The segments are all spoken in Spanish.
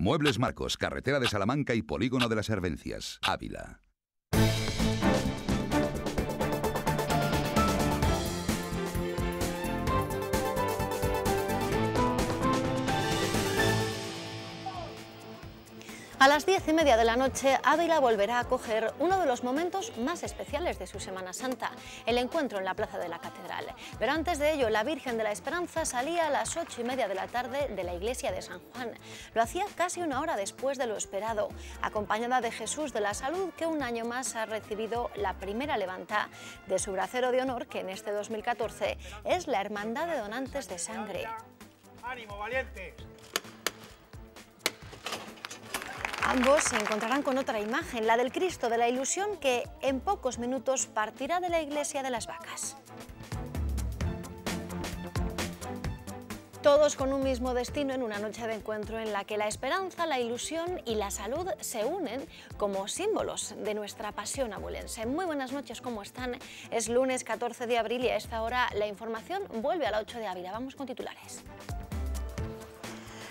Muebles Marcos, carretera de Salamanca y Polígono de las Hervencias. Ávila. A las diez y media de la noche, Ávila volverá a coger uno de los momentos más especiales de su Semana Santa, el encuentro en la Plaza de la Catedral. Pero antes de ello, la Virgen de la Esperanza salía a las ocho y media de la tarde de la iglesia de San Juan. Lo hacía casi una hora después de lo esperado, acompañada de Jesús de la Salud, que un año más ha recibido la primera levanta de su bracero de honor, que en este 2014 es la Hermandad de Donantes de Sangre. ¡Ánimo, valientes! Ambos se encontrarán con otra imagen, la del Cristo de la Ilusión, que en pocos minutos partirá de la iglesia de las vacas. Todos con un mismo destino en una noche de encuentro en la que la esperanza, la ilusión y la salud se unen como símbolos de nuestra pasión abulense. Muy buenas noches, ¿cómo están? Es lunes 14 de abril y a esta hora la información vuelve a la 8 de Ávila. Vamos con titulares.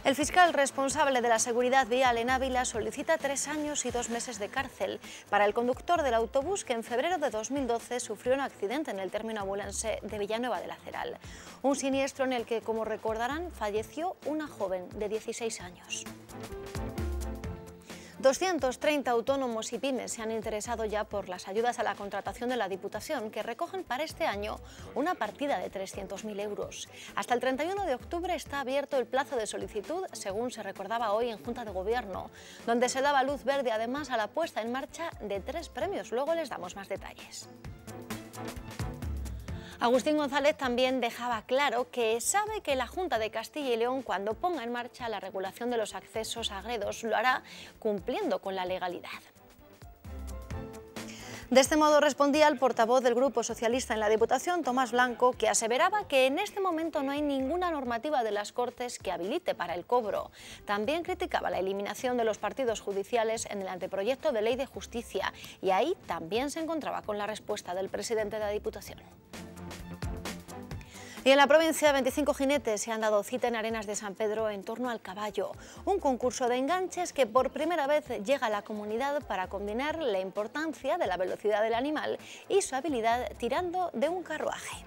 El fiscal responsable de la seguridad vial en Ávila solicita tres años y dos meses de cárcel para el conductor del autobús que en febrero de 2012 sufrió un accidente en el término Ambulance de Villanueva de la Ceral. Un siniestro en el que, como recordarán, falleció una joven de 16 años. 230 autónomos y pymes se han interesado ya por las ayudas a la contratación de la Diputación, que recogen para este año una partida de 300.000 euros. Hasta el 31 de octubre está abierto el plazo de solicitud, según se recordaba hoy en Junta de Gobierno, donde se daba luz verde además a la puesta en marcha de tres premios. Luego les damos más detalles. Agustín González también dejaba claro que sabe que la Junta de Castilla y León, cuando ponga en marcha la regulación de los accesos a lo hará cumpliendo con la legalidad. De este modo respondía el portavoz del Grupo Socialista en la Diputación, Tomás Blanco, que aseveraba que en este momento no hay ninguna normativa de las Cortes que habilite para el cobro. También criticaba la eliminación de los partidos judiciales en el anteproyecto de ley de justicia y ahí también se encontraba con la respuesta del presidente de la Diputación. Y en la provincia, 25 jinetes se han dado cita en Arenas de San Pedro en torno al caballo, un concurso de enganches que por primera vez llega a la comunidad para combinar la importancia de la velocidad del animal y su habilidad tirando de un carruaje.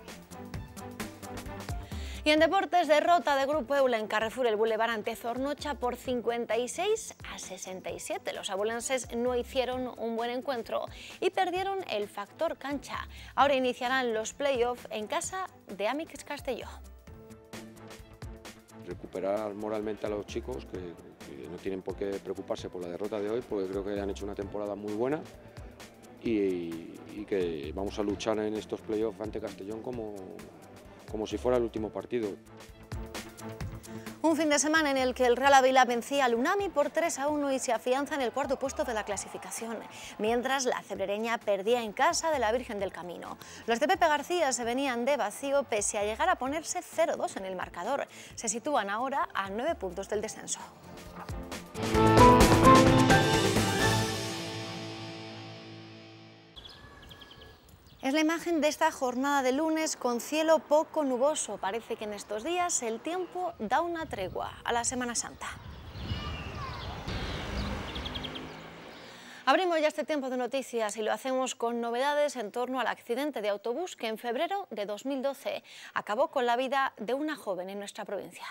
Y en deportes, derrota de Grupo Eula en Carrefour el Boulevard ante Zornocha por 56 a 67. Los abulenses no hicieron un buen encuentro y perdieron el factor cancha. Ahora iniciarán los playoffs en casa de Amix Castelló. Recuperar moralmente a los chicos que, no tienen por qué preocuparse por la derrota de hoy porque creo que han hecho una temporada muy buena y, y que vamos a luchar en estos playoffs ante Castellón como, como si fuera el último partido. Un fin de semana en el que el Real Ávila vencía al Unami por 3 a 1 y se afianza en el cuarto puesto de la clasificación, mientras la cebrereña perdía en casa de la Virgen del Camino. Los de Pepe García se venían de vacío pese a llegar a ponerse 0-2 en el marcador. Se sitúan ahora a 9 puntos del descenso. Es la imagen de esta jornada de lunes con cielo poco nuboso. Parece que en estos días el tiempo da una tregua a la Semana Santa. Abrimos ya este tiempo de noticias y lo hacemos con novedades en torno al accidente de autobús que en febrero de 2012 acabó con la vida de una joven en nuestra provincia.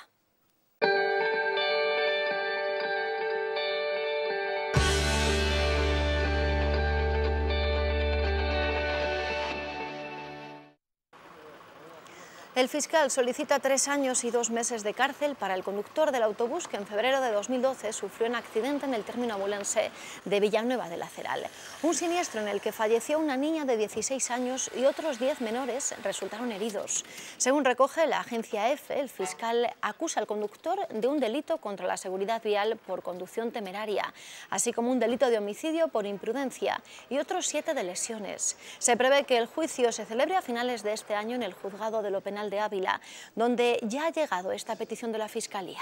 El fiscal solicita tres años y dos meses de cárcel para el conductor del autobús que en febrero de 2012 sufrió un accidente en el término abulense de Villanueva de la Ceral. Un siniestro en el que falleció una niña de 16 años y otros 10 menores resultaron heridos. Según recoge la agencia EFE, e, el fiscal acusa al conductor de un delito contra la seguridad vial por conducción temeraria, así como un delito de homicidio por imprudencia y otros siete de lesiones. Se prevé que el juicio se celebre a finales de este año en el juzgado de lo penal de Ávila, donde ya ha llegado esta petición de la Fiscalía.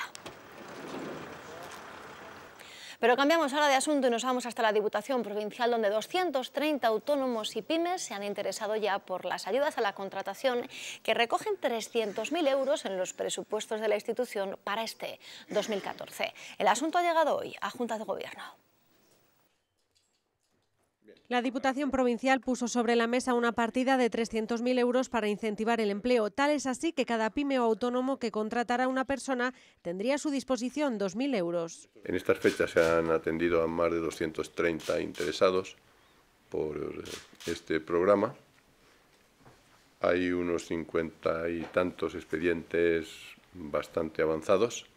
Pero cambiamos ahora de asunto y nos vamos hasta la Diputación Provincial, donde 230 autónomos y pymes se han interesado ya por las ayudas a la contratación que recogen 300.000 euros en los presupuestos de la institución para este 2014. El asunto ha llegado hoy a Junta de Gobierno. La Diputación Provincial puso sobre la mesa una partida de 300.000 euros para incentivar el empleo. Tal es así que cada pyme autónomo que contratara una persona tendría a su disposición 2.000 euros. En estas fechas se han atendido a más de 230 interesados por este programa. Hay unos 50 y tantos expedientes bastante avanzados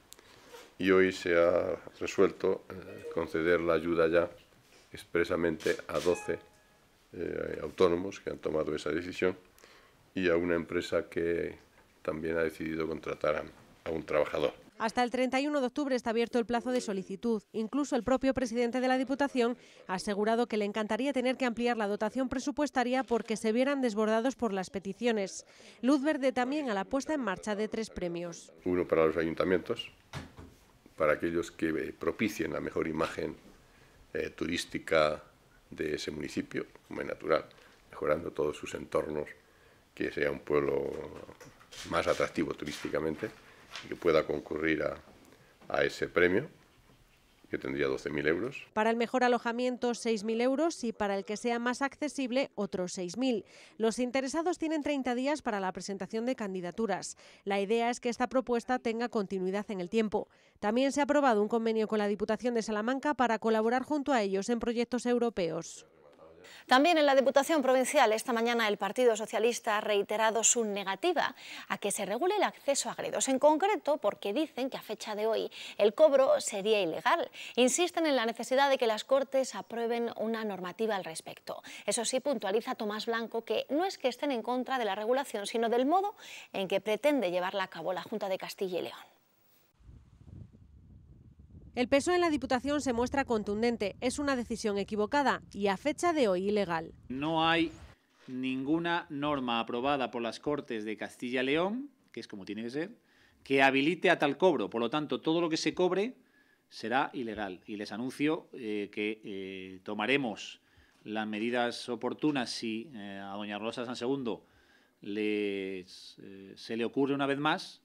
y hoy se ha resuelto eh, conceder la ayuda ya expresamente a 12 eh, autónomos que han tomado esa decisión y a una empresa que también ha decidido contratar a, a un trabajador. Hasta el 31 de octubre está abierto el plazo de solicitud. Incluso el propio presidente de la Diputación ha asegurado que le encantaría tener que ampliar la dotación presupuestaria porque se vieran desbordados por las peticiones. Luz verde también a la puesta en marcha de tres premios. Uno para los ayuntamientos, para aquellos que eh, propicien la mejor imagen eh, turística de ese municipio, como es natural, mejorando todos sus entornos, que sea un pueblo más atractivo turísticamente y que pueda concurrir a ese premio que tendría 12.000 euros. Para el mejor alojamiento, 6.000 euros y para el que sea más accesible, otros 6.000. Los interesados tienen 30 días para la presentación de candidaturas. La idea es que esta propuesta tenga continuidad en el tiempo. También se ha aprobado un convenio con la Diputación de Salamanca para colaborar junto a ellos en proyectos europeos. También en la Diputación Provincial esta mañana el Partido Socialista ha reiterado su negativa a que se regule el acceso a gredos, en concreto porque dicen que a fecha de hoy el cobro sería ilegal. Insisten en la necesidad de que las Cortes aprueben una normativa al respecto. Eso sí, puntualiza Tomás Blanco que no es que estén en contra de la regulación, sino del modo en que pretende llevarla a cabo la Junta de Castilla y León. El peso en la Diputación se muestra contundente. Es una decisión equivocada y a fecha de hoy ilegal. No hay ninguna norma aprobada por las Cortes de Castilla y León, que es como tiene que ser, que habilite a tal cobro. Por lo tanto, todo lo que se cobre será ilegal. Y les anuncio eh, que eh, tomaremos las medidas oportunas si eh, a doña Rosa San Segundo se le ocurre una vez más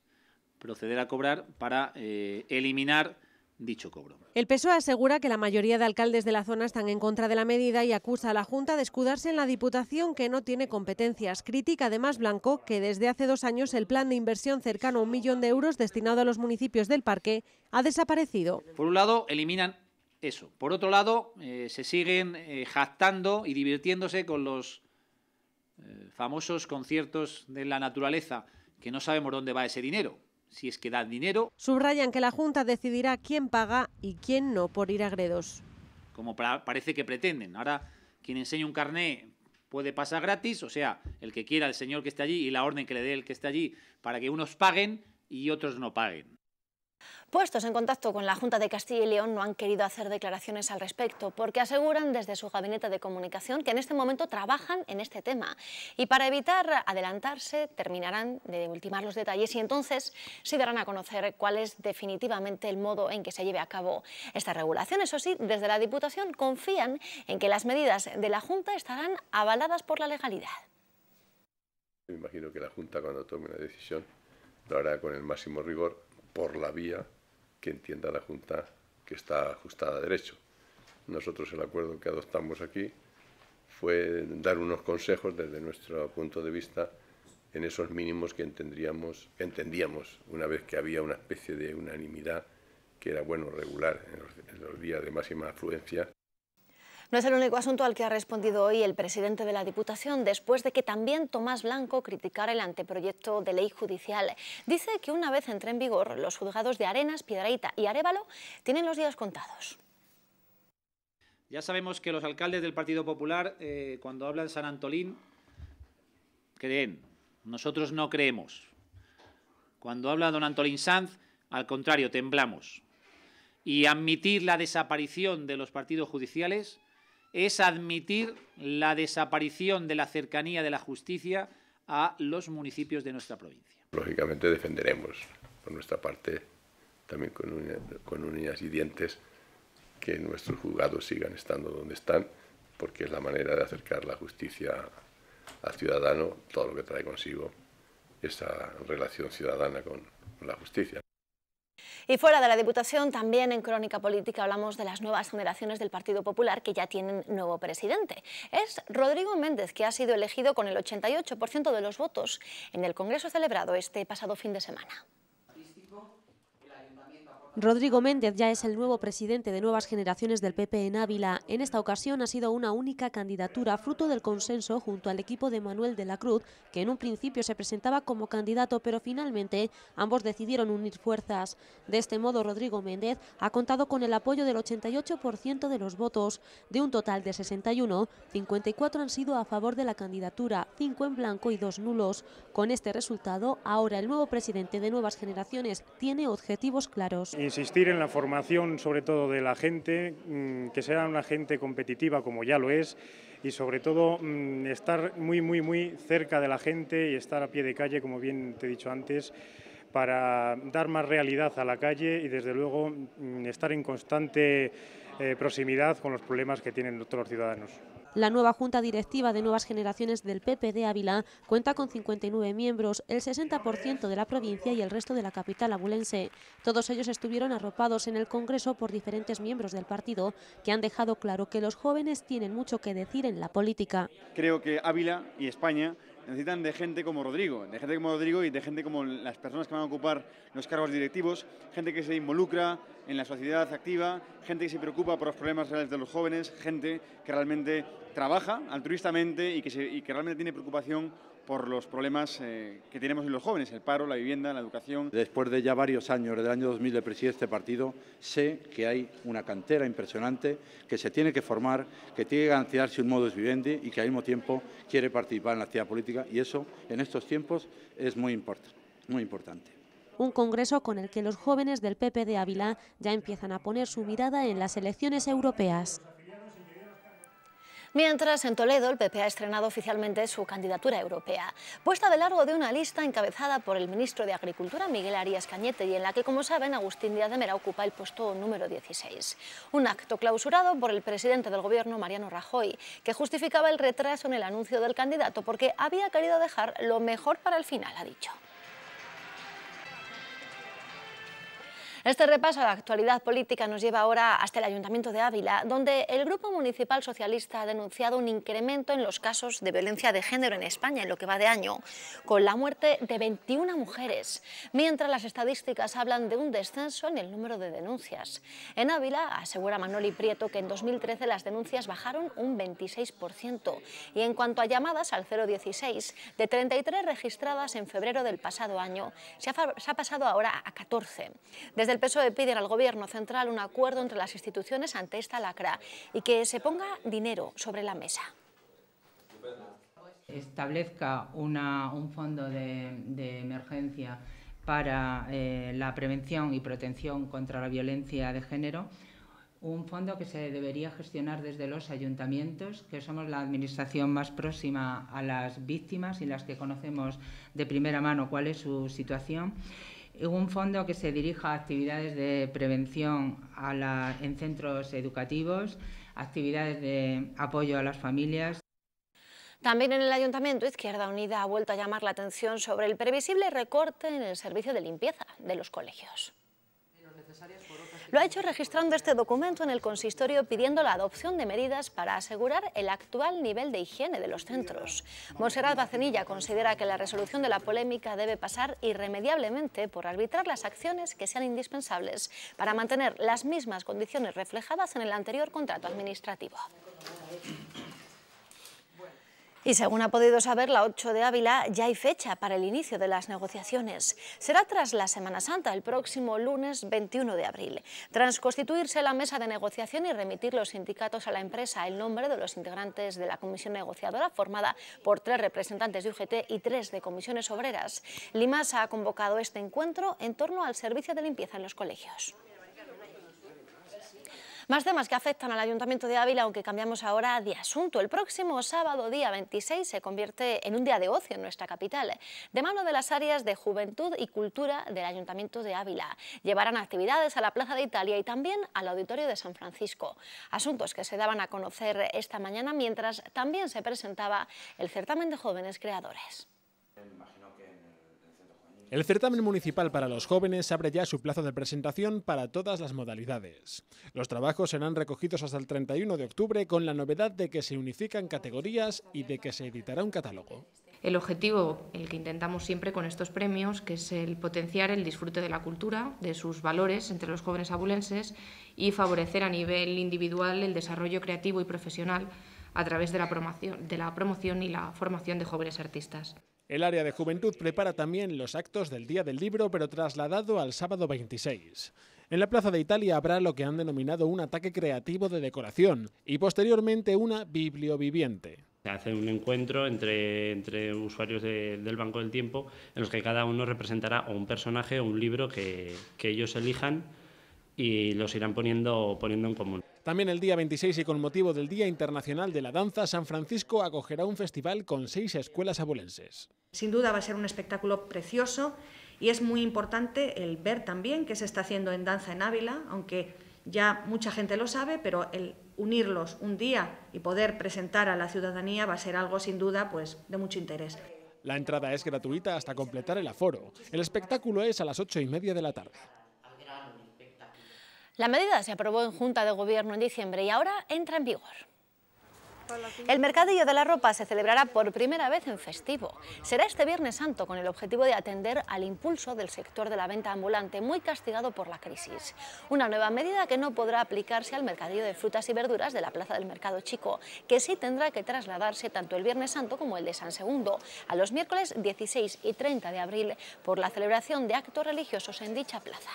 proceder a cobrar para eliminar dicho cobro. El PSOE asegura que la mayoría de alcaldes de la zona están en contra de la medida y acusa a la Junta de escudarse en la Diputación que no tiene competencias. Critica además Blanco que desde hace dos años el plan de inversión cercano a un millón de euros destinado a los municipios del parque ha desaparecido. Por un lado, eliminan eso. Por otro lado, eh, se siguen eh, jactando y divirtiéndose con los eh, famosos conciertos de la naturaleza, que no sabemos dónde va ese dinero si es que da dinero. Subrayan que la Junta decidirá quién paga y quién no por ir a Gredos. Como parece que pretenden. Ahora, quien enseña un carné puede pasar gratis, o sea, el que quiera, el señor que esté allí y la orden que le dé el que está allí, para que unos paguen y otros no paguen puestos en contacto con la Junta de Castilla y León no han querido hacer declaraciones al respecto porque aseguran desde su gabinete de comunicación que en este momento trabajan en este tema y para evitar adelantarse terminarán de ultimar los detalles y entonces se darán a conocer cuál es definitivamente el modo en que se lleve a cabo esta regulación. Eso sí, desde la Diputación confían en que las medidas de la Junta estarán avaladas por la legalidad. Me imagino que la Junta cuando tome una decisión lo hará con el máximo rigor por la vía que entienda la Junta que está ajustada a derecho. Nosotros el acuerdo que adoptamos aquí fue dar unos consejos desde nuestro punto de vista en esos mínimos que entendríamos, entendíamos una vez que había una especie de unanimidad que era bueno regular en los días de máxima afluencia no es el único asunto al que ha respondido hoy el presidente de la Diputación, después de que también Tomás Blanco criticara el anteproyecto de ley judicial. Dice que una vez entre en vigor, los juzgados de Arenas, Piedraíta y Arevalo tienen los días contados. Ya sabemos que los alcaldes del Partido Popular, eh, cuando hablan San Antolín, creen. Nosotros no creemos. Cuando habla don Antolín Sanz, al contrario, temblamos. Y admitir la desaparición de los partidos judiciales es admitir la desaparición de la cercanía de la justicia a los municipios de nuestra provincia. Lógicamente defenderemos por nuestra parte, también con, uñas y dientes, que nuestros juzgados sigan estando donde están, porque es la manera de acercar la justicia al ciudadano, todo lo que trae consigo esa relación ciudadana con la justicia. Y fuera de la Diputación, también en Crónica Política hablamos de las nuevas generaciones del Partido Popular que ya tienen nuevo presidente. Es Rodrigo Méndez, que ha sido elegido con el 88% de los votos en el Congreso celebrado este pasado fin de semana. Rodrigo Méndez ya es el nuevo presidente de Nuevas Generaciones del PP en Ávila. En esta ocasión ha sido una única candidatura fruto del consenso junto al equipo de Manuel de la Cruz, que en un principio se presentaba como candidato, pero finalmente ambos decidieron unir fuerzas. De este modo, Rodrigo Méndez ha contado con el apoyo del 88% de los votos. De un total de 61, 54 han sido a favor de la candidatura, 5 en blanco y 2 nulos. Con este resultado, ahora el nuevo presidente de Nuevas Generaciones tiene objetivos claros insistir en la formación, sobre todo de la gente, mm, que sea una gente competitiva como ya lo es, y sobre todo mm, estar muy, muy, muy cerca de la gente y estar a pie de calle, como bien te he dicho antes, para dar más realidad a la calle y desde luego mm, estar en constante eh, proximidad con los problemas que tienen todos los ciudadanos. La nueva Junta Directiva de Nuevas Generaciones del PP de Ávila cuenta con 59 miembros, el 60% de la provincia y el resto de la capital abulense. Todos ellos estuvieron arropados en el Congreso por diferentes miembros del partido, que han dejado claro que los jóvenes tienen mucho que decir en la política. Creo que Ávila y España necesitan de gente como Rodrigo, de gente como Rodrigo y de gente como las personas que van a ocupar los cargos directivos, gente que se involucra en la sociedad activa, gente que se preocupa por los problemas reales de los jóvenes, gente que realmente trabaja altruistamente y que, y que realmente tiene preocupación por los problemas eh, que tenemos en los jóvenes, el paro, la vivienda, la educación. Después de ya varios años, desde el año 2000 de presidir este partido, sé que hay una cantera impresionante que se tiene que formar, que tiene que garantizarse un de vivendi y que al mismo tiempo quiere participar en la actividad política y eso en estos tiempos es muy, muy importante un congreso con el que los jóvenes del PP de Ávila ya empiezan a poner su mirada en las elecciones europeas. Mientras, en Toledo, el PP ha estrenado oficialmente su candidatura europea, puesta de largo de una lista encabezada por el ministro de Agricultura, Miguel Arias Cañete, y en la que, como saben, Agustín Díaz de Mera ocupa el puesto número 16. Un acto clausurado por el presidente del Gobierno, Mariano Rajoy, que justificaba el retraso en el anuncio del candidato porque había querido dejar lo mejor para el final, ha dicho. Este repaso a la actualidad política nos lleva ahora hasta el Ayuntamiento de Ávila, donde el Grupo Municipal Socialista ha denunciado un incremento en los casos de violencia de género en España en lo que va de año, con la muerte de 21 mujeres, mientras las estadísticas hablan de un descenso en el número de denuncias. En Ávila, asegura Manoli Prieto que en 2013 las denuncias bajaron un 26% y en cuanto a llamadas al 016, de 33 registradas en febrero del pasado año, se ha, pasado ahora a 14. Desde el PSOE piden al Gobierno central un acuerdo entre las instituciones ante esta lacra y que se ponga dinero sobre la mesa. Establezca un fondo de, emergencia para eh, la prevención y protección contra la violencia de género, un fondo que se debería gestionar desde los ayuntamientos, que somos la administración más próxima a las víctimas y las que conocemos de primera mano cuál es su situación un fondo que se dirija a actividades de prevención en centros educativos, actividades de apoyo a las familias. También en el Ayuntamiento, Izquierda Unida ha vuelto a llamar la atención sobre el previsible recorte en el servicio de limpieza de los colegios. Lo ha hecho registrando este documento en el consistorio pidiendo la adopción de medidas para asegurar el actual nivel de higiene de los centros. Monserrat Bacenilla considera que la resolución de la polémica debe pasar irremediablemente por arbitrar las acciones que sean indispensables para mantener las mismas condiciones reflejadas en el anterior contrato administrativo. Y según ha podido saber la 8 de Ávila, ya hay fecha para el inicio de las negociaciones. Será tras la Semana Santa, el próximo lunes 21 de abril. Tras constituirse la mesa de negociación y remitir los sindicatos a la empresa el nombre de los integrantes de la comisión negociadora, formada por tres representantes de UGT y tres de comisiones obreras, Limas ha convocado este encuentro en torno al servicio de limpieza en los colegios. Más temas que afectan al Ayuntamiento de Ávila, aunque cambiamos ahora de asunto. El próximo sábado, día 26, se convierte en un día de ocio en nuestra capital, de mano de las áreas de Juventud y Cultura del Ayuntamiento de Ávila. Llevarán actividades a la Plaza de Italia y también al Auditorio de San Francisco. Asuntos que se daban a conocer esta mañana, mientras también se presentaba el certamen de jóvenes creadores. El certamen municipal para los jóvenes abre ya su plazo de presentación para todas las modalidades. Los trabajos serán recogidos hasta el 31 de octubre con la novedad de que se unifican categorías y de que se editará un catálogo. El objetivo, el que intentamos siempre con estos premios, que es el potenciar el disfrute de la cultura, de sus valores entre los jóvenes abulenses y favorecer a nivel individual el desarrollo creativo y profesional a través de la promoción, de la promoción y la formación de jóvenes artistas. El área de juventud prepara también los actos del Día del Libro, pero trasladado al sábado 26. En la Plaza de Italia habrá lo que han denominado un ataque creativo de decoración y posteriormente una biblioviviente. Se hace un encuentro entre, usuarios del Banco del Tiempo en los que cada uno representará un personaje o un libro que, que ellos elijan y los irán poniendo, poniendo en común. También el día 26 y con motivo del Día Internacional de la Danza, San Francisco acogerá un festival con seis escuelas abulenses. Sin duda va a ser un espectáculo precioso y es muy importante el ver también qué se está haciendo en danza en Ávila, aunque ya mucha gente lo sabe, pero el unirlos un día y poder presentar a la ciudadanía va a ser algo sin duda pues, de mucho interés. La entrada es gratuita hasta completar el aforo. El espectáculo es a las ocho y media de la tarde. La medida se aprobó en Junta de Gobierno en diciembre y ahora entra en vigor. El mercadillo de la ropa se celebrará por primera vez en festivo. Será este Viernes Santo con el objetivo de atender al impulso del sector de la venta ambulante, muy castigado por la crisis. Una nueva medida que no podrá aplicarse al mercadillo de frutas y verduras de la Plaza del Mercado Chico, que sí tendrá que trasladarse tanto el Viernes Santo como el de San Segundo, a los miércoles 16 y 30 de abril, por la celebración de actos religiosos en dicha plaza.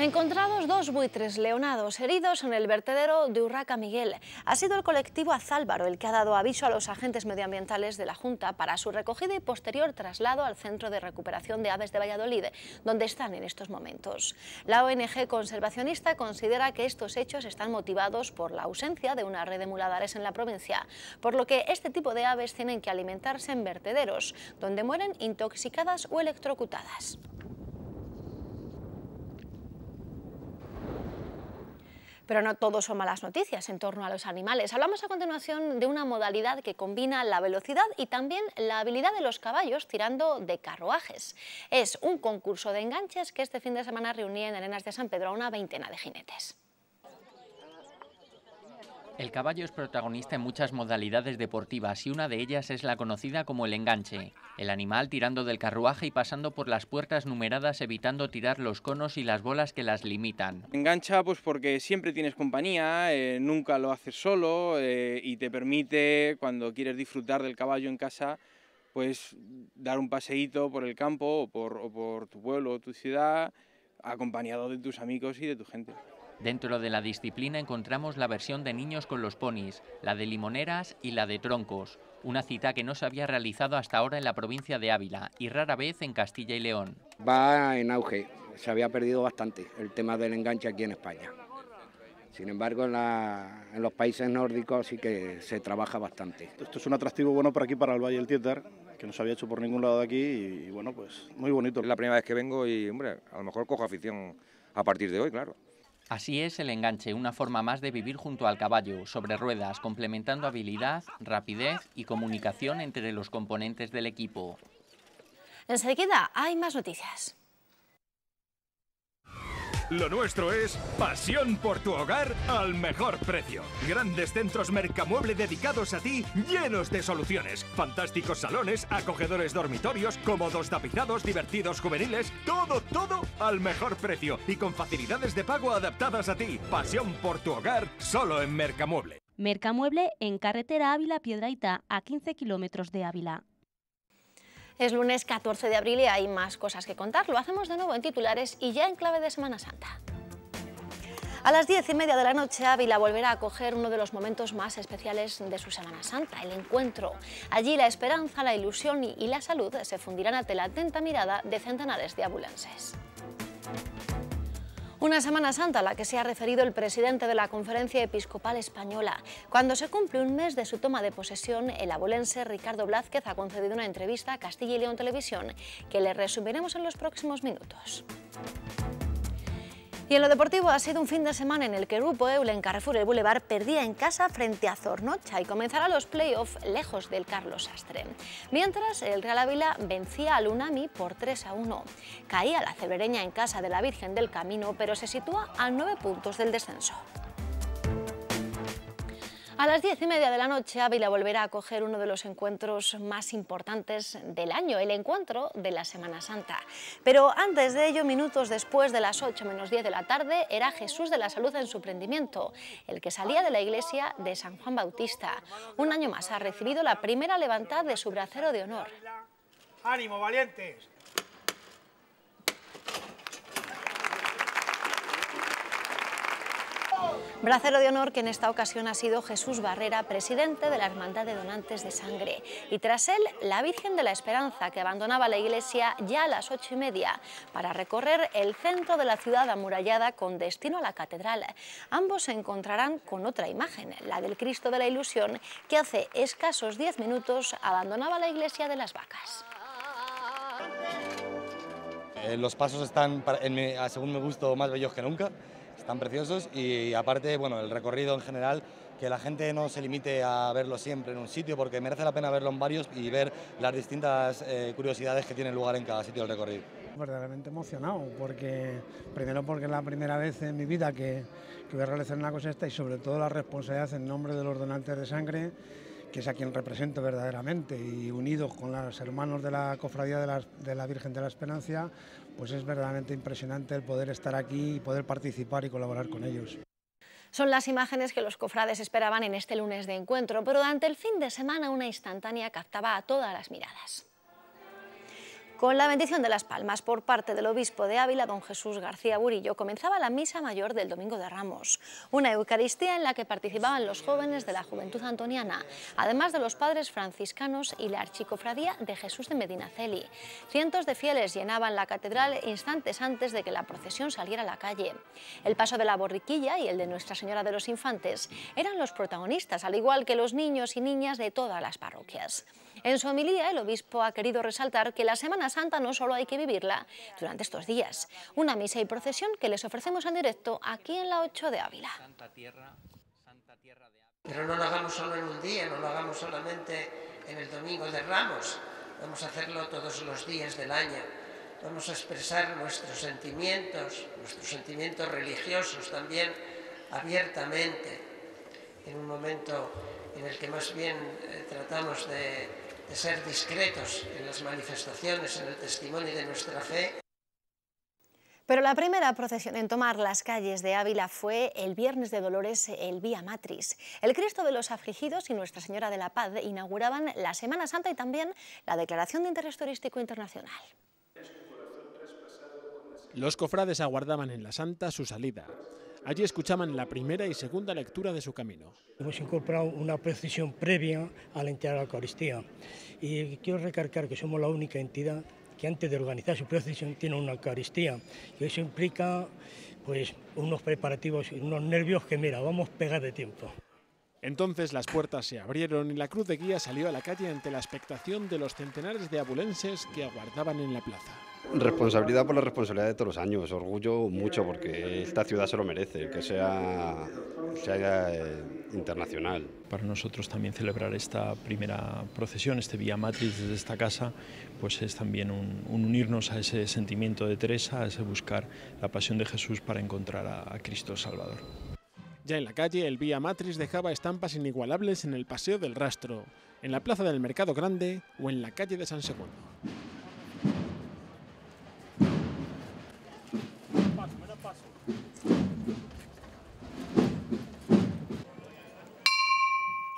Encontrados dos buitres leonados heridos en el vertedero de Urraca Miguel. Ha sido el colectivo Azálvaro el que ha dado aviso a los agentes medioambientales de la Junta para su recogida y posterior traslado al Centro de Recuperación de Aves de Valladolid, donde están en estos momentos. La ONG conservacionista considera que estos hechos están motivados por la ausencia de una red de muladares en la provincia, por lo que este tipo de aves tienen que alimentarse en vertederos, donde mueren intoxicadas o electrocutadas. Pero no todo son malas noticias en torno a los animales. Hablamos a continuación de una modalidad que combina la velocidad y también la habilidad de los caballos tirando de carruajes. Es un concurso de enganches que este fin de semana reunía en Arenas de San Pedro a una veintena de jinetes. El caballo es protagonista en muchas modalidades deportivas y una de ellas es la conocida como el enganche. El animal tirando del carruaje y pasando por las puertas numeradas evitando tirar los conos y las bolas que las limitan. Engancha pues porque siempre tienes compañía, eh, nunca lo haces solo eh, y te permite cuando quieres disfrutar del caballo en casa pues dar un paseíto por el campo o por tu pueblo o tu ciudad acompañado de tus amigos y de tu gente. Dentro de la disciplina encontramos la versión de niños con los ponis, la de limoneras y la de troncos, una cita que no se había realizado hasta ahora en la provincia de Ávila y rara vez en Castilla y León. Va en auge, se había perdido bastante el tema del enganche aquí en España. Sin embargo, en, los países nórdicos sí que se trabaja bastante. Esto es un atractivo bueno para aquí, para el Valle del Tietar, que no se había hecho por ningún lado de aquí y bueno, pues muy bonito. Es la primera vez que vengo y, hombre, a lo mejor cojo afición a partir de hoy, claro. Así es el enganche, una forma más de vivir junto al caballo, sobre ruedas, complementando habilidad, rapidez y comunicación entre los componentes del equipo. Enseguida hay más noticias. Lo nuestro es pasión por tu hogar al mejor precio. Grandes centros mercamueble dedicados a ti, llenos de soluciones. Fantásticos salones, acogedores dormitorios, cómodos tapizados, divertidos juveniles. Todo, todo al mejor precio y con facilidades de pago adaptadas a ti. Pasión por tu hogar solo en Mercamueble. Mercamueble en carretera Ávila-Piedraita a 15 kilómetros de Ávila. Es lunes 14 de abril y hay más cosas que contar. Lo hacemos de nuevo en titulares y ya en clave de Semana Santa. A las diez y media de la noche, Ávila volverá a acoger uno de los momentos más especiales de su Semana Santa, el encuentro. Allí la esperanza, la ilusión y la salud se fundirán ante la atenta mirada de centenares de ambulances. Una Semana Santa a la que se ha referido el presidente de la Conferencia Episcopal Española. Cuando se cumple un mes de su toma de posesión, el abolense Ricardo Blázquez ha concedido una entrevista a Castilla y León Televisión que le resumiremos en los próximos minutos. Y en lo deportivo ha sido un fin de semana en el que Grupo Eulen en Carrefour El Boulevard perdía en casa frente a Zornocha y comenzará los playoffs lejos del Carlos Astre. Mientras, el Real Ávila vencía al Unami por 3 a 1. Caía la cebereña en casa de la Virgen del Camino, pero se sitúa a 9 puntos del descenso. A las diez y media de la noche, Ávila volverá a acoger uno de los encuentros más importantes del año, el encuentro de la Semana Santa. Pero antes de ello, minutos después de las 8 menos 10 de la tarde, era Jesús de la Salud en su prendimiento, el que salía de la iglesia de San Juan Bautista. Un año más ha recibido la primera levantada de su bracero de honor. ¡Ánimo, valientes! Bracero de honor que en esta ocasión ha sido Jesús Barrera, presidente de la Hermandad de Donantes de Sangre. Y tras él, la Virgen de la Esperanza, que abandonaba la iglesia ya a las ocho y media para recorrer el centro de la ciudad amurallada con destino a la catedral. Ambos se encontrarán con otra imagen, la del Cristo de la Ilusión, que hace escasos diez minutos abandonaba la iglesia de las vacas. Eh, los pasos están, a en mi, según me gusto, más bellos que nunca tan preciosos y aparte, bueno, el recorrido en general, que la gente no se limite a verlo siempre en un sitio, porque merece la pena verlo en varios y ver las distintas eh, curiosidades que tienen lugar en cada sitio del recorrido. Verdaderamente emocionado, porque primero porque es la primera vez en mi vida que, que voy a realizar una cosa esta y sobre todo la responsabilidad en nombre de los donantes de sangre que es a quien represento verdaderamente, y unidos con los hermanos de la Cofradía de la, de la Virgen de la Esperanza, pues es verdaderamente impresionante el poder estar aquí y poder participar y colaborar con ellos. Son las imágenes que los cofrades esperaban en este lunes de encuentro, pero durante el fin de semana una instantánea captaba a todas las miradas. Con la bendición de las palmas por parte del obispo de Ávila, don Jesús García Burillo, comenzaba la misa mayor del Domingo de Ramos, una Eucaristía en la que participaban los jóvenes de la Juventud Antoniana, además de los padres franciscanos y la Archicofradía de Jesús de Medinaceli. Cientos de fieles llenaban la catedral instantes antes de que la procesión saliera a la calle. El paso de la borriquilla y el de Nuestra Señora de los Infantes eran los protagonistas, al igual que los niños y niñas de todas las parroquias. En su homilía, el obispo ha querido resaltar que la Semana Santa no solo hay que vivirla durante estos días. Una misa y procesión que les ofrecemos en directo aquí en la 8 de Ávila. Pero no lo hagamos solo en un día, no lo hagamos solamente en el domingo de Ramos. Vamos a hacerlo todos los días del año. Vamos a expresar nuestros sentimientos, nuestros sentimientos religiosos también abiertamente, en un momento en el que más bien eh, tratamos de de ser discretos en las manifestaciones, en el testimonio de nuestra fe. Pero la primera procesión en tomar las calles de Ávila fue el Viernes de Dolores, el Vía Matris. El Cristo de los Afligidos y Nuestra Señora de la Paz inauguraban la Semana Santa y también la Declaración de Interés Turístico Internacional. Los cofrades aguardaban en la Santa su salida. Allí escuchaban la primera y segunda lectura de su camino. Hemos incorporado una precisión previa al entrar a la Eucaristía y quiero recalcar que somos la única entidad que antes de organizar su procesión tiene una Eucaristía y eso implica pues, unos preparativos y unos nervios que mira, vamos a pegar de tiempo. Entonces las puertas se abrieron y la cruz de guía salió a la calle ante la expectación de los centenares de abulenses que aguardaban en la plaza. Responsabilidad por la responsabilidad de todos los años, orgullo mucho porque esta ciudad se lo merece, que sea, sea eh, internacional. Para nosotros también celebrar esta primera procesión, este Vía Matriz desde esta casa, pues es también un, unirnos a ese sentimiento de Teresa, a ese buscar la pasión de Jesús para encontrar a, a Cristo Salvador. Ya en la calle, el Vía Matriz dejaba estampas inigualables en el Paseo del Rastro, en la Plaza del Mercado Grande o en la calle de San Segundo.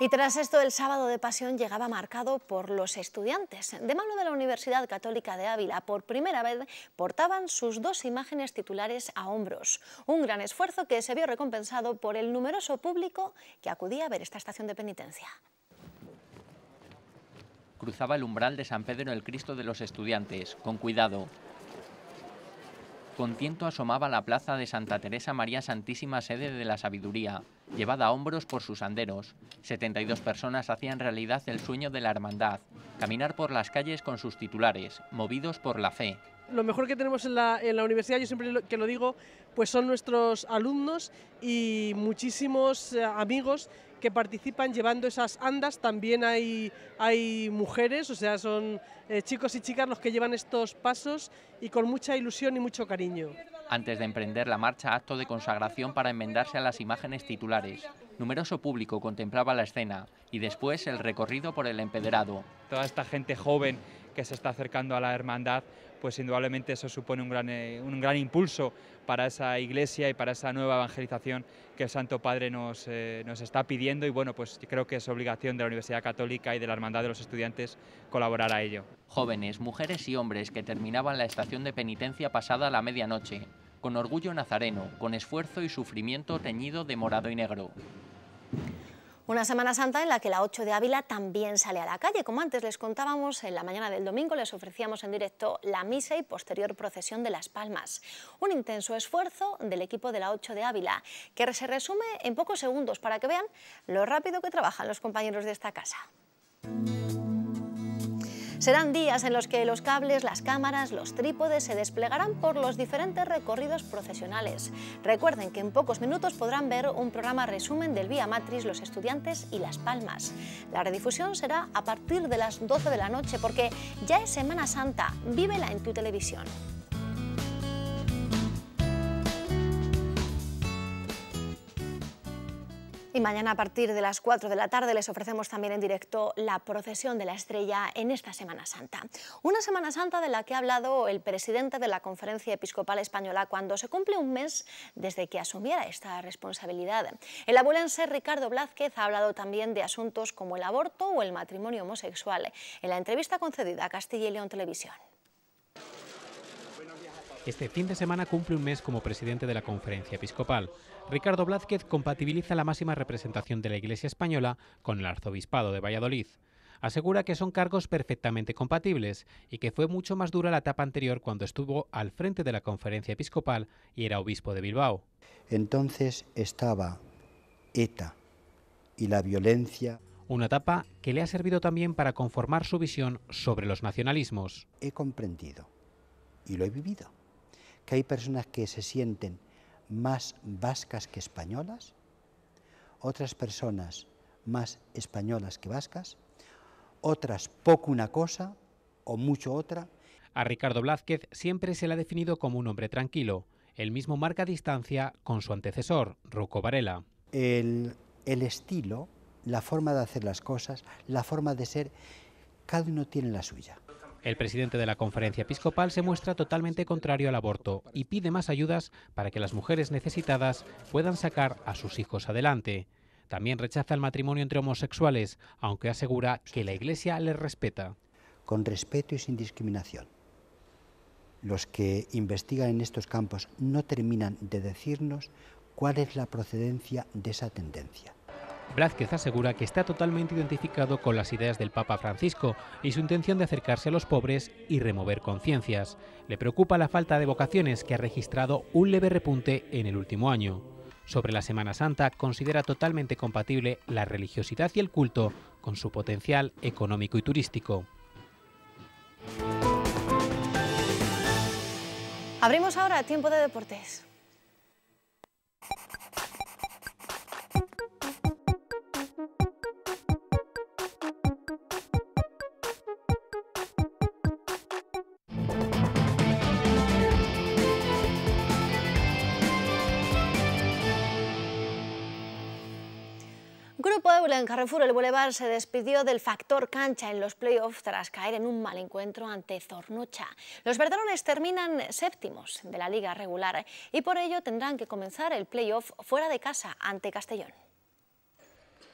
Y tras esto, el sábado de pasión llegaba marcado por los estudiantes. De mano de la Universidad Católica de Ávila, por primera vez, portaban sus dos imágenes titulares a hombros. Un gran esfuerzo que se vio recompensado por el numeroso público que acudía a ver esta estación de penitencia cruzaba el umbral de San Pedro el Cristo de los Estudiantes, con cuidado, con tiento asomaba la plaza de Santa Teresa María Santísima Sede de la Sabiduría, llevada a hombros por sus anderos. 72 personas hacían realidad el sueño de la hermandad, caminar por las calles con sus titulares, movidos por la fe, lo mejor que tenemos en la, universidad, yo siempre que lo digo, pues son nuestros alumnos y muchísimos eh, amigos que participan llevando esas andas. También hay, hay mujeres, o sea, son eh, chicos y chicas los que llevan estos pasos y con mucha ilusión y mucho cariño. Antes de emprender la marcha, acto de consagración para enmendarse a las imágenes titulares. Numeroso público contemplaba la escena y después el recorrido por el empedrado. Toda esta gente joven que se está acercando a la hermandad, pues indudablemente eso supone eh, un gran, impulso para esa iglesia y para esa nueva evangelización que el Santo Padre nos, eh, nos está pidiendo y bueno, pues creo que es obligación de la Universidad Católica y de la Hermandad de los Estudiantes colaborar a ello. Jóvenes, mujeres y hombres que terminaban la estación de penitencia pasada la medianoche, con orgullo nazareno, con esfuerzo y sufrimiento teñido de morado y negro. Una Semana Santa en la que la 8 de Ávila también sale a la calle. Como antes les contábamos, en la mañana del domingo les ofrecíamos en directo la misa y posterior procesión de Las Palmas. Un intenso esfuerzo del equipo de la 8 de Ávila, que se resume en pocos segundos para que vean lo rápido que trabajan los compañeros de esta casa. Serán días en los que los cables, las cámaras, los trípodes se desplegarán por los diferentes recorridos profesionales. Recuerden que en pocos minutos podrán ver un programa resumen del Vía Matriz, los estudiantes y Las Palmas. La redifusión será a partir de las 12 de la noche porque ya es Semana Santa, vívela en tu televisión. Y mañana a partir de las 4 de la tarde les ofrecemos también en directo la procesión de la estrella en esta Semana Santa. Una Semana Santa de la que ha hablado el presidente de la Conferencia Episcopal Española cuando se cumple un mes desde que asumiera esta responsabilidad. El abulense Ricardo Blázquez ha hablado también de asuntos como el aborto o el matrimonio homosexual en la entrevista concedida a Castilla y León Televisión. Este fin de semana cumple un mes como presidente de la conferencia episcopal. Ricardo Blázquez compatibiliza la máxima representación de la Iglesia española con el arzobispado de Valladolid. Asegura que son cargos perfectamente compatibles y que fue mucho más dura la etapa anterior cuando estuvo al frente de la conferencia episcopal y era obispo de Bilbao. Entonces estaba ETA y la violencia. Una etapa que le ha servido también para conformar su visión sobre los nacionalismos. He comprendido y lo he vivido que hay personas que se sienten más vascas que españolas, otras personas más españolas que vascas, otras poco una cosa o mucho otra. A Ricardo Blázquez siempre se le ha definido como un hombre tranquilo. El mismo marca distancia con su antecesor, Rocco Varela. el estilo, la forma de hacer las cosas, la forma de ser, cada uno tiene la suya. El presidente de la conferencia episcopal se muestra totalmente contrario al aborto y pide más ayudas para que las mujeres necesitadas puedan sacar a sus hijos adelante. También rechaza el matrimonio entre homosexuales, aunque asegura que la Iglesia les respeta. Con respeto y sin discriminación. Los que investigan en estos campos no terminan de decirnos cuál es la procedencia de esa tendencia. Blázquez asegura que está totalmente identificado con las ideas del Papa Francisco y su intención de acercarse a los pobres y remover conciencias. Le preocupa la falta de vocaciones que ha registrado un leve repunte en el último año. Sobre la Semana Santa considera totalmente compatible la religiosidad y el culto con su potencial económico y turístico. Abrimos ahora tiempo de deportes. Puebla, Eulen Carrefour, el Boulevard se despidió del factor cancha en los playoffs tras caer en un mal encuentro ante Zornucha. Los verdarones terminan séptimos de la liga regular y por ello tendrán que comenzar el playoff fuera de casa ante Castellón.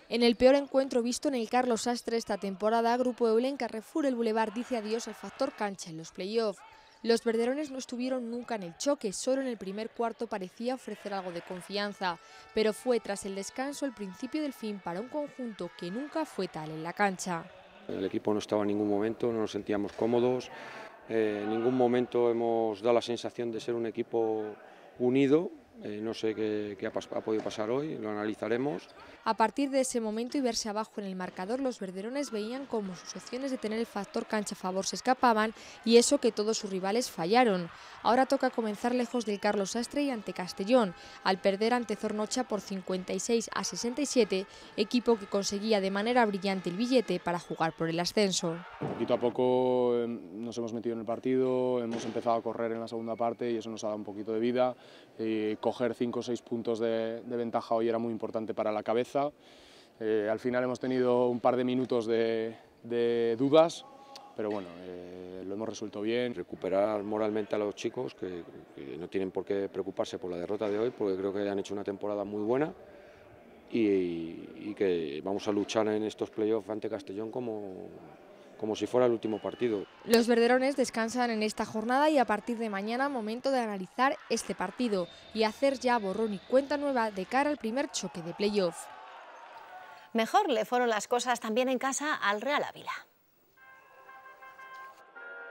En el peor encuentro visto en el Carlos Sastre esta temporada, Grupo Eulen Carrefour el Boulevard dice adiós al factor cancha en los playoffs. Los verderones no estuvieron nunca en el choque, solo en el primer cuarto parecía ofrecer algo de confianza, pero fue tras el descanso el principio del fin para un conjunto que nunca fue tal en la cancha. El equipo no estaba en ningún momento, no nos sentíamos cómodos, eh, en ningún momento hemos dado la sensación de ser un equipo unido, eh, no sé qué, ha podido pasar hoy, lo analizaremos. A partir de ese momento y verse abajo en el marcador, los verderones veían como sus opciones de tener el factor cancha a favor se escapaban y eso que todos sus rivales fallaron. Ahora toca comenzar lejos del Carlos Sastre y ante Castellón, al perder ante Zornocha por 56 a 67, equipo que conseguía de manera brillante el billete para jugar por el ascenso. Poquito a poco eh, nos hemos metido en el partido, hemos empezado a correr en la segunda parte y eso nos ha dado un poquito de vida. Eh, coger 5 o 6 puntos de ventaja hoy era muy importante para la cabeza eh, al final hemos tenido un par de minutos de, dudas, pero bueno, eh, lo hemos resuelto bien. Recuperar moralmente a los chicos, que, no tienen por qué preocuparse por la derrota de hoy, porque creo que han hecho una temporada muy buena y, que vamos a luchar en estos playoffs ante Castellón como, como si fuera el último partido. Los verderones descansan en esta jornada y a partir de mañana momento de analizar este partido y hacer ya borrón y cuenta nueva de cara al primer choque de playoffs. Mejor le fueron las cosas también en casa al Real Ávila.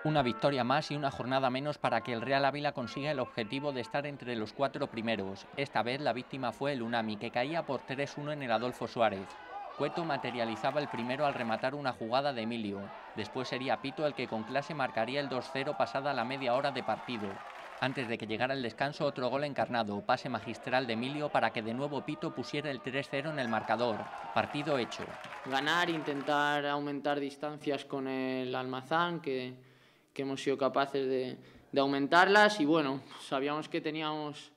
Una victoria más y una jornada menos para que el Real Ávila consiga el objetivo de estar entre los cuatro primeros. Esta vez la víctima fue el Unami, que caía por 3-1 en el Adolfo Suárez. Cueto materializaba el primero al rematar una jugada de Emilio. Después sería Pito el que con clase marcaría el 2-0 pasada la media hora de partido. Antes de que llegara el descanso, otro gol encarnado, pase magistral de Emilio para que de nuevo Pito pusiera el 3-0 en el marcador. Partido hecho. Ganar, intentar aumentar distancias con el Almazán, que, hemos sido capaces de, aumentarlas. Y bueno, sabíamos que teníamos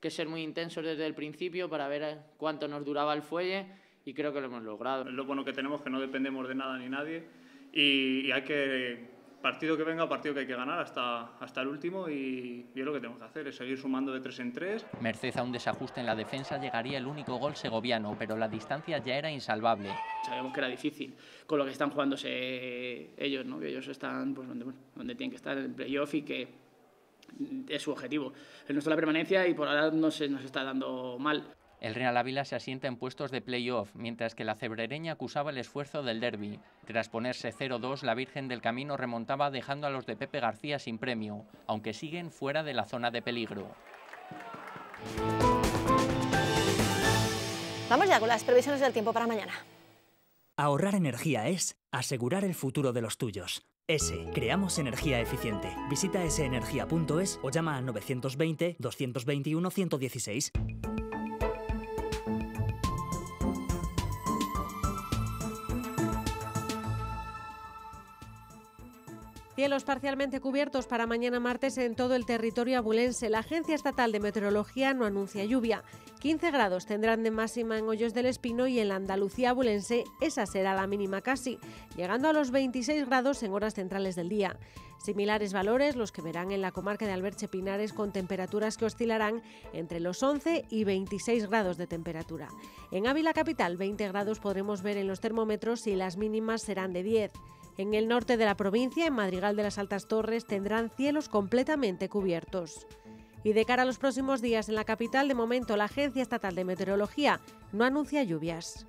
que ser muy intensos desde el principio para ver cuánto nos duraba el fuelle y creo que lo hemos logrado. Lo bueno que tenemos que no dependemos de nada ni nadie y hay que partido que venga, partido que hay que ganar hasta, hasta el último y es lo que tenemos que hacer es seguir sumando de tres en tres. Merced a un desajuste en la defensa llegaría el único gol segoviano, pero la distancia ya era insalvable. Sabemos que era difícil con lo que están jugándose ellos, ¿no? que ellos están pues, donde, donde tienen que estar en el playoff y que es su objetivo. El nuestro la permanencia y por ahora no se nos está dando mal. El Real Ávila se asienta en puestos de playoff, mientras que la cebrereña acusaba el esfuerzo del derby. Tras ponerse 0-2, la Virgen del Camino remontaba dejando a los de Pepe García sin premio, aunque siguen fuera de la zona de peligro. Vamos ya con las previsiones del tiempo para mañana. Ahorrar energía es asegurar el futuro de los tuyos. S. Creamos energía eficiente. Visita senergia.es o llama a 920 221 116. Cielos parcialmente cubiertos para mañana martes en todo el territorio abulense. La Agencia Estatal de Meteorología no anuncia lluvia. 15 grados tendrán de máxima en Hoyos del Espino y en la Andalucía abulense esa será la mínima casi, llegando a los 26 grados en horas centrales del día. Similares valores los que verán en la comarca de Alberche Pinares con temperaturas que oscilarán entre los 11 y 26 grados de temperatura. En Ávila Capital 20 grados podremos ver en los termómetros y las mínimas serán de 10. En el norte de la provincia, en Madrigal de las Altas Torres, tendrán cielos completamente cubiertos. Y de cara a los próximos días en la capital, de momento la Agencia Estatal de Meteorología no anuncia lluvias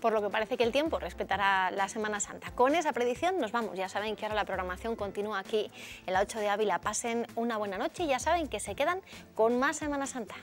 por lo que parece que el tiempo respetará la Semana Santa. Con esa predicción nos vamos. Ya saben que ahora la programación continúa aquí en la 8 de Ávila. Pasen una buena noche y ya saben que se quedan con más Semana Santa.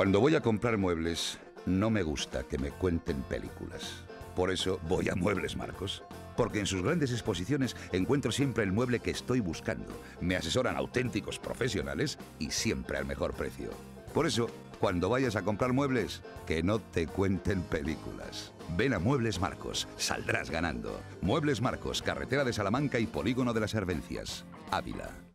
Cuando voy a comprar muebles, no me gusta que me cuenten películas. Por eso voy a Muebles Marcos, porque en sus grandes exposiciones encuentro siempre el mueble que estoy buscando. Me asesoran auténticos profesionales y siempre al mejor precio. Por eso, cuando vayas a comprar muebles, que no te cuenten películas. Ven a Muebles Marcos, saldrás ganando. Muebles Marcos, carretera de Salamanca y Polígono de las Herbencias, Ávila.